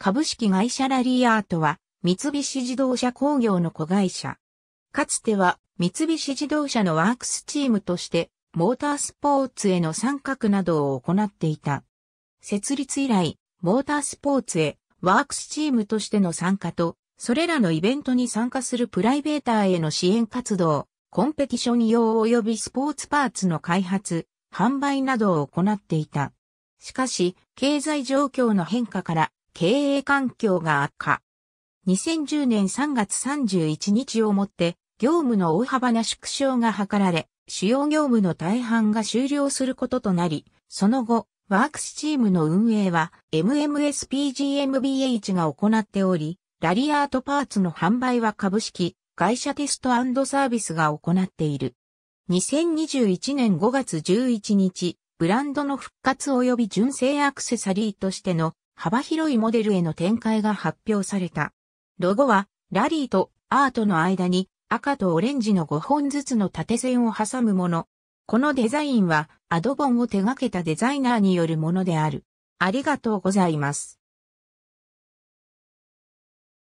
株式会社ラリーアートは、三菱自動車工業の子会社。かつては、三菱自動車のワークスチームとして、モータースポーツへの参画などを行っていた。設立以来、モータースポーツへ、ワークスチームとしての参加と、それらのイベントに参加するプライベーターへの支援活動、コンペティション用及びスポーツパーツの開発、販売などを行っていた。しかし、経済状況の変化から経営環境が悪化。2010年3月31日をもって、業務の大幅な縮小が図られ、主要業務の大半が終了することとなり、その後、ワークスチームの運営は MMSPGMBH が行っており、ラリアートパーツの販売は株式、会社テストサービスが行っている。2021年5月11日、ブランドの復活及び純正アクセサリーとしての幅広いモデルへの展開が発表された。ロゴは、ラリーとアートの間に赤とオレンジの5本ずつの縦線を挟むもの。このデザインはアドボンを手掛けたデザイナーによるものである。ありがとうございます。